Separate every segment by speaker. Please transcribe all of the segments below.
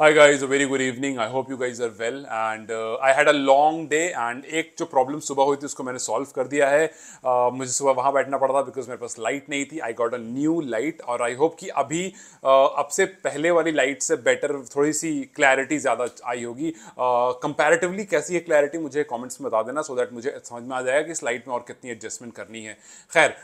Speaker 1: Hi guys a very good evening I hope you guys are well and I had a long day and एक जो problem सुबह हुई थी उसको मैंने सॉल्व कर दिया है uh, मुझे सुबह वहाँ बैठना पड़ा था बिकॉज मेरे पास लाइट नहीं थी I got a new light और आई होप कि अभी uh, अब से पहले वाली लाइट से बेटर थोड़ी सी क्लैरिटी ज़्यादा आई होगी कंपेरेटिवली uh, कैसी है क्लैरिटी मुझे कॉमेंट्स में बता देना सो so दैट मुझे समझ में आ जाएगा कि इस लाइट में और कितनी एडजस्टमेंट करनी है खैर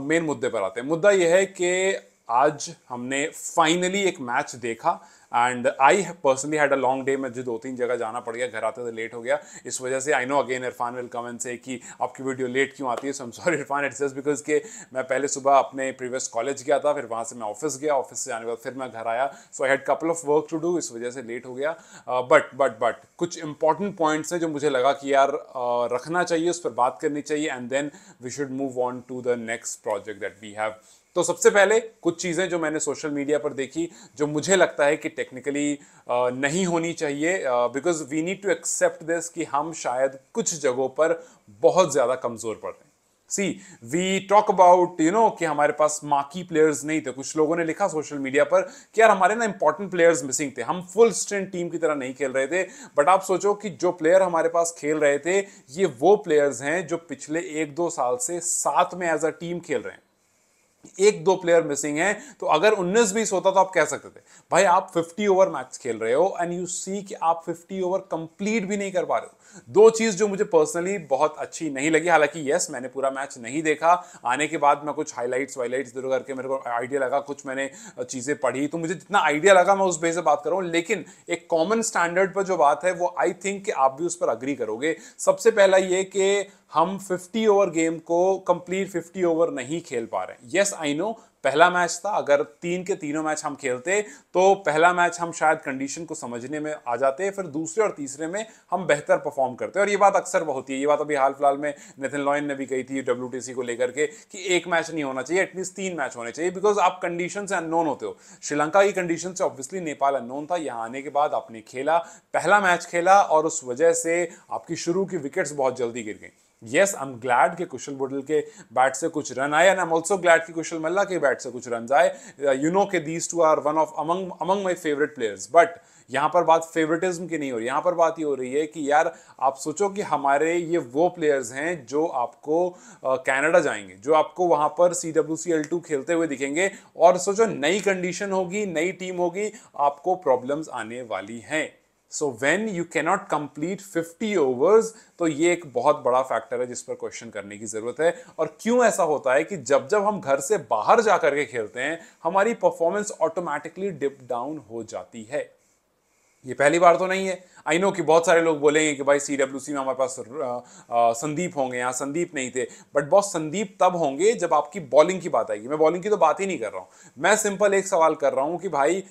Speaker 1: मेन uh, मुद्दे पर आते हैं मुद्दा यह है कि आज हमने फाइनली एक मैच देखा and I personally had a long day मुझे दो तीन जगह जाना पड़ गया घर आते थे लेट हो गया इस वजह से I know again Irfan will come and say कि आपकी वीडियो लेट क्यों आती है so am sorry Irfan it's just because के मैं पहले सुबह अपने प्रीवियस कॉलेज गया था फिर वहाँ से मैं ऑफिस गया ऑफिस से आने के बाद फिर मैं घर आया so I had couple of work to do इस वजह से लेट हो गया बट बट बट कुछ इंपॉर्टेंट पॉइंट्स हैं जो मुझे लगा कि यार uh, रखना चाहिए उस पर बात करनी चाहिए and then we should move on to the next project that we have तो सबसे पहले कुछ चीज़ें जो मैंने सोशल मीडिया पर देखी जो मुझे लगता है कि टेक्निकली नहीं होनी चाहिए because we need to accept this कि हम शायद कुछ जगहों पर बहुत ज़्यादा कमज़ोर पड़ रहे हैं see we talk about you know कि हमारे पास माकी प्लेयर्स नहीं थे कुछ लोगों ने लिखा सोशल मीडिया पर कि यार हमारे ना इंपॉर्टेंट प्लेयर्स मिसिंग थे हम फुल स्ट्रेंथ टीम की तरह नहीं खेल रहे थे बट आप सोचो कि जो प्लेयर हमारे पास खेल रहे थे ये वो प्लेयर्स हैं जो पिछले एक दो साल से साथ में एज अ टीम खेल रहे हैं एक दो प्लेयर मिसिंग है तो अगर 19 बीस होता तो आप कह सकते थे भाई आप 50 ओवर मैच खेल रहे हो एंड यू सी कि आप 50 ओवर कंप्लीट भी नहीं कर पा रहे हो दो चीज़ जो मुझे पर्सनली बहुत अच्छी नहीं लगी हालांकि यस मैंने पूरा मैच नहीं देखा आने के बाद मैं कुछ हाईलाइट्स वाईलाइट्स इधर करके मेरे को आइडिया लगा कुछ मैंने चीज़ें पढ़ी तो मुझे जितना आइडिया लगा मैं उस बेस से बात कर रहा लेकिन एक कॉमन स्टैंडर्ड पर जो बात है वो आई थिंक कि आप भी उस पर अग्री करोगे सबसे पहला ये कि हम 50 ओवर गेम को कंप्लीट 50 ओवर नहीं खेल पा रहे यस यस आई नो पहला मैच था अगर तीन के तीनों मैच हम खेलते तो पहला मैच हम शायद कंडीशन को समझने में आ जाते फिर दूसरे और तीसरे में हम बेहतर परफॉर्म करते और ये बात अक्सर होती है ये बात अभी हाल फिलहाल में नितिन लॉयन ने भी कही थी डब्ल्यू को लेकर के कि एक मैच नहीं होना चाहिए एटलीस्ट तीन मैच होने चाहिए बिकॉज आप कंडीशन से अननोन होते हो श्रीलंका की कंडीशन से ऑब्वियसली नेपाल अननोन था यहाँ आने के बाद आपने खेला पहला मैच खेला और उस वजह से आपकी शुरू की विकेट्स बहुत जल्दी गिर गई येस आई एम ग्लैड कि कुशल बुडल के बैट से कुछ रन आए and I am also glad कि कुशल मल्ला के बैट से कुछ रन आए यू नो के these two are one of among among my favourite players but यहाँ पर बात फेवरेटिज्म की नहीं हो रही यहाँ पर बात ये हो रही है कि यार आप सोचो कि हमारे ये वो प्लेयर्स हैं जो आपको कनाडा uh, जाएंगे जो आपको वहाँ पर C W C L two खेलते हुए दिखेंगे और सोचो नई कंडीशन होगी नई टीम होगी आपको प्रॉब्लम्स आने वाली हैं so when you cannot complete fifty overs तो ये एक बहुत बड़ा फैक्टर है जिस पर क्वेश्चन करने की ज़रूरत है और क्यों ऐसा होता है कि जब जब हम घर से बाहर जा करके खेलते हैं हमारी परफॉर्मेंस ऑटोमेटिकली डिप डाउन हो जाती है ये पहली बार तो नहीं है आई नो कि बहुत सारे लोग बोलेंगे कि भाई सी डब्ल्यू सी में हमारे पास संदीप होंगे यहाँ संदीप नहीं थे बट बॉस संदीप तब होंगे जब आपकी बॉलिंग की बात आएगी मैं बॉलिंग की तो बात ही नहीं कर रहा हूँ मैं सिंपल एक सवाल कर रहा हूँ कि भाई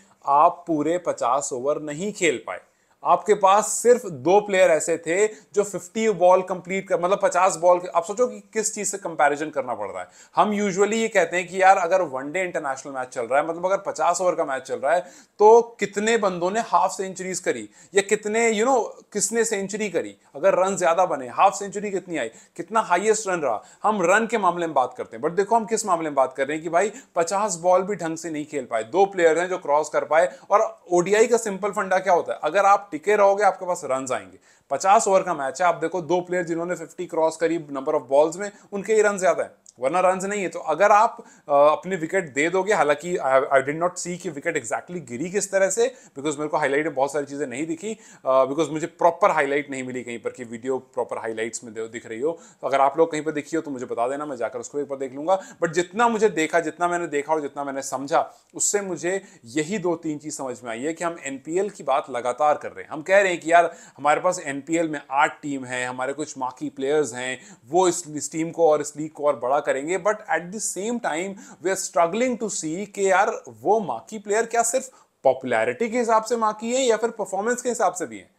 Speaker 1: आप पूरे पचास ओवर नहीं खेल पाए आपके पास सिर्फ दो प्लेयर ऐसे थे जो 50 बॉल कंप्लीट कर मतलब 50 बॉल आप सोचो कि किस चीज़ से कंपैरिजन करना पड़ रहा है हम यूजुअली ये कहते हैं कि यार अगर वनडे इंटरनेशनल मैच चल रहा है मतलब अगर 50 ओवर का मैच चल रहा है तो कितने बंदों ने हाफ सेंचुरीज करी या कितने यू you नो know, किसने सेंचुरी करी अगर रन ज़्यादा बने हाफ सेंचुरी कितनी आई कितना हाइएस्ट रन रहा हम रन के मामले में बात करते हैं बट देखो हम किस मामले में बात कर रहे हैं कि भाई पचास बॉल भी ढंग से नहीं खेल पाए दो प्लेयर हैं जो क्रॉस कर पाए और ओडीआई का सिंपल फंडा क्या होता है अगर आप टिके रहोगे आपके पास रन आएंगे पचास ओवर का मैच है आप देखो दो प्लेयर जिन्होंने फिफ्टी क्रॉस करी नंबर ऑफ बॉल्स में उनके ही रन ज्यादा है वरना रन नहीं है तो अगर आप अपने विकेट दे दोगे हालांकि आई डिड नॉट सी कि विकेट एग्जैक्टली exactly गिरी किस तरह से बिकॉज मेरे को हाईलाइट में बहुत सारी चीज़ें नहीं दिखी बिकॉज मुझे प्रॉपर हाईलाइट नहीं मिली कहीं पर कि वीडियो प्रॉपर हाईलाइट्स में दिख रही हो तो अगर आप लोग कहीं पर देखी हो तो मुझे बता देना मैं जाकर उसको एक बार देख लूंगा बट जितना मुझे देखा जितना मैंने देखा और जितना मैंने समझा उससे मुझे यही दो तीन चीज़ समझ में आई है कि हम एनपीएल की बात लगातार कर रहे हैं हम कह रहे हैं कि यार हमारे पास एन एनपीएल में आठ टीम है हमारे कुछ माकी प्लेयर्स हैं वो इस, इस टीम को और इस लीग को और बड़ा करेंगे but at the same time we are struggling to see के यार वो माकी प्लेयर क्या सिर्फ पॉपुलैरिटी के हिसाब से माकी है या फिर परफॉर्मेंस के हिसाब से भी है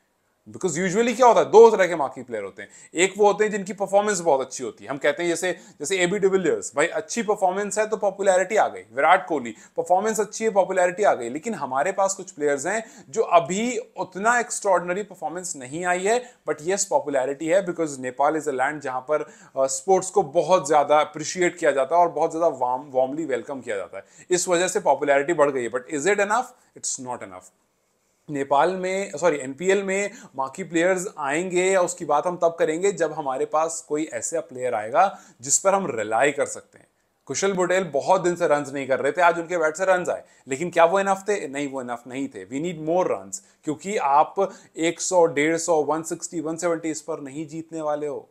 Speaker 1: बिकॉज यूजुअली क्या होता है दो तरह के मार्किंग प्लेयर होते हैं एक वो होते हैं जिनकी परफॉर्मेंस बहुत अच्छी होती है हम कहते हैं जैसे जैसे ए बी डिविलियर्स भाई अच्छी परफॉर्मेंस है तो पॉपुलैरिटी आ गई विराट कोहली परफॉर्मेंस अच्छी है पॉपुलैरिटी आ गई लेकिन हमारे पास कुछ प्लेयर्स हैं जो अभी उतना एक्स्ट्रॉर्डनरी परफॉर्मेंस नहीं आई है बट येस पॉपुलैरिटी है because Nepal is a land जहाँ पर स्पोर्ट्स uh, को बहुत ज़्यादा अप्रिशिएट किया जाता है और बहुत ज़्यादा वार्म वार्मली वेलकम किया जाता है इस वजह से पॉपुलैरिटी बढ़ गई है but is it enough it's not enough Nepal में सॉरी एनपीएल में बाकी प्लेयर्स आएंगे या उसकी बात हम तब करेंगे जब हमारे पास कोई ऐसा प्लेयर आएगा जिस पर हम रिलाई कर सकते हैं कुशल बुडेल बहुत दिन से रन नहीं कर रहे थे आज उनके बैट से रन आए लेकिन क्या वो इनफ थे नहीं वो इनफ नहीं थे वी नीड मोर रन क्योंकि आप 100 150 160 170 इस पर नहीं जीतने वाले हो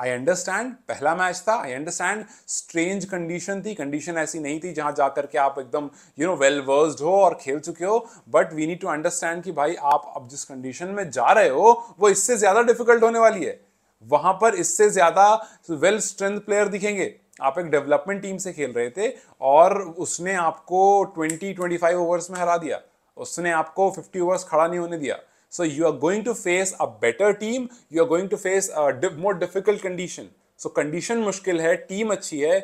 Speaker 1: आई अंडरस्टैंड पहला मैच था आई अंडरस्टैंड स्ट्रेंज कंडीशन थी कंडीशन ऐसी नहीं थी जहां जाकर के आप एकदम यू नो वेल वर्स्ड हो और खेल चुके हो but we need to understand कि भाई आप अब जिस कंडीशन में जा रहे हो वो इससे ज्यादा डिफिकल्ट होने वाली है वहां पर इससे ज्यादा वेल स्ट्रेंथ प्लेयर दिखेंगे आप एक डेवलपमेंट टीम से खेल रहे थे और उसने आपको ट्वेंटी ट्वेंटी फाइव ओवर्स में हरा दिया उसने आपको फिफ्टी ओवर्स खड़ा नहीं होने दिया So you are going to face a better team, you are going to face a more difficult condition. So condition मुश्किल है, team अच्छी है,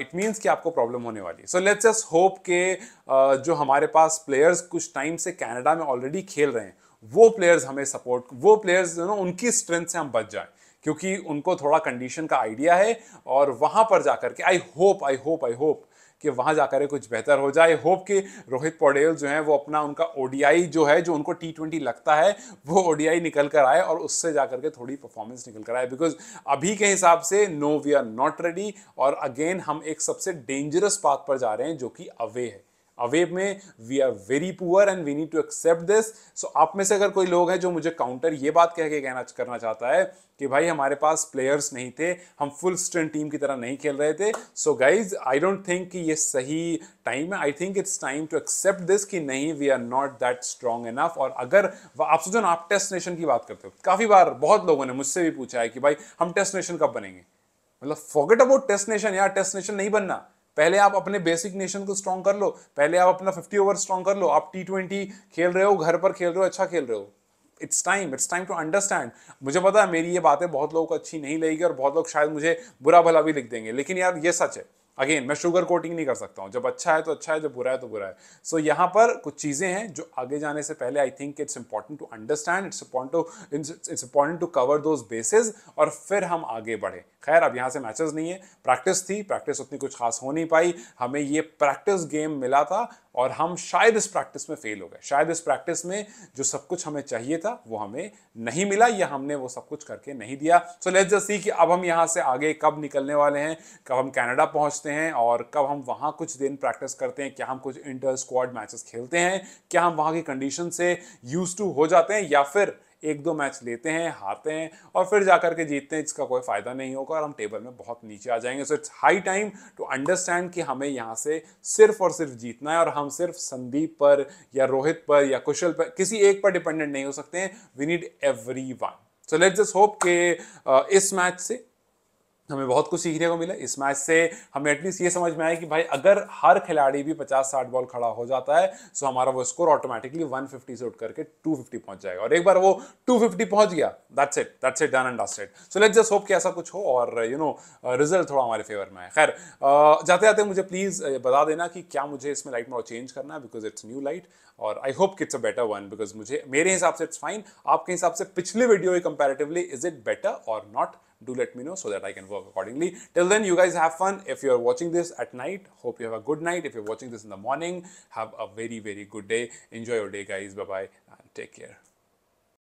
Speaker 1: इट मीन्स कि आपको प्रॉब्लम होने वाली सो लेट्स जस्ट होप के जो हमारे पास प्लेयर्स कुछ टाइम से कैनेडा में ऑलरेडी खेल रहे हैं वो प्लेयर्स हमें सपोर्ट वो प्लेयर्स यू नो उनकी स्ट्रेंथ से हम बच जाएं क्योंकि उनको थोड़ा कंडीशन का आइडिया है और वहाँ पर जाकर के I hope I hope I hope कि वहाँ जाकर कुछ बेहतर हो जाए होप कि रोहित पौडेल जो है वो अपना उनका ओडीआई जो है जो उनको टी ट्वेंटी लगता है वो ओडीआई निकल कर आए और उससे जा के थोड़ी परफॉर्मेंस निकल कर आए बिकॉज अभी के हिसाब से no we are not ready और अगेन हम एक सबसे डेंजरस पाथ पर जा रहे हैं जो कि अवे है अवे में we are very poor and we need to accept this so आप में से अगर कोई लोग है जो मुझे काउंटर ये बात कह के कहना करना चाहता है कि भाई हमारे पास प्लेयर्स नहीं थे हम फुल स्ट्रेंथ टीम की तरह नहीं खेल रहे थे so guys I don't think कि ये सही टाइम है I think it's time to accept this कि नहीं we are not that strong enough और अगर आप सोचो ना आप टेस्ट नेशन की बात करते हो काफ़ी बार बहुत लोगों ने मुझसे भी पूछा है कि भाई हम टेस्ट नेशन कब बनेंगे मतलब फॉगेट अबाउट टेस्ट नेशन यार टेस्ट नेशन नहीं बनना पहले आप अपने बेसिक नेशन को स्ट्रॉन्ग कर लो पहले आप अपना फिफ्टी ओवर स्ट्रॉन्ग कर लो आप टी ट्वेंटी खेल रहे हो घर पर खेल रहे हो अच्छा खेल रहे हो it's time it's time to understand मुझे पता है मेरी ये बातें बहुत लोगों को अच्छी नहीं लगेगी और बहुत लोग शायद मुझे बुरा भला भी लिख देंगे लेकिन यार ये सच है अगेन मैं शुगर कोटिंग नहीं कर सकता हूँ जब अच्छा है तो अच्छा है जब बुरा है तो बुरा है सो so, यहाँ पर कुछ चीज़ें हैं जो आगे जाने से पहले I think it's important to understand it's it's important to cover those basis और फिर हम आगे बढ़े खैर अब यहाँ से मैचेस नहीं है प्रैक्टिस थी प्रैक्टिस उतनी कुछ खास हो नहीं पाई हमें ये प्रैक्टिस गेम मिला था और हम शायद इस प्रैक्टिस में फेल हो गए शायद इस प्रैक्टिस में जो सब कुछ हमें चाहिए था वो हमें नहीं मिला या हमने वो सब कुछ करके नहीं दिया सो लेट्स जस्ट सी कि अब हम यहाँ से आगे कब निकलने वाले हैं कब हम कनाडा पहुँचते हैं और कब हम वहाँ कुछ दिन प्रैक्टिस करते हैं क्या हम कुछ इंटर स्क्वाड मैचेस खेलते हैं क्या हम वहाँ की कंडीशन से यूज टू हो जाते हैं या फिर एक दो मैच लेते हैं हारते हैं और फिर जा के जीतते हैं इसका कोई फ़ायदा नहीं होगा और हम टेबल में बहुत नीचे आ जाएंगे so it's high time to understand कि हमें यहाँ से सिर्फ और सिर्फ जीतना है और हम सिर्फ संदीप पर या रोहित पर या कुशल पर किसी एक पर डिपेंडेंट नहीं हो सकते हैं we need everyone so let's just hope के इस मैच से हमें बहुत कुछ सीखने को मिला इस मैच से हमें एटलीस्ट ये समझ में आया कि भाई अगर हर खिलाड़ी भी 50-60 बॉल खड़ा हो जाता है सो तो हमारा वो स्कोर ऑटोमेटिकली 150 से उठ करके 250 पहुंच जाएगा और एक बार वो 250 पहुंच गया that's it that's it done and that's it so let's just hope कि ऐसा कुछ हो और यू नो रिजल्ट थोड़ा हमारे फेवर में है खैर जाते जाते मुझे प्लीज़ बता देना कि क्या मुझे इसमें लाइट में चेंज करना है बिकॉज इट्स न्यू लाइट और I hope it's a better one because मुझे मेरे हिसाब से इट्स फाइन आपके हिसाब से पिछले video comparatively is it better और not do let me know so that I can work accordingly. Till then, you guys have fun. If you're watching this at night, hope you have a good night. If you're watching this in the morning, have a very, very good day. Enjoy your day, guys. Bye bye and take care.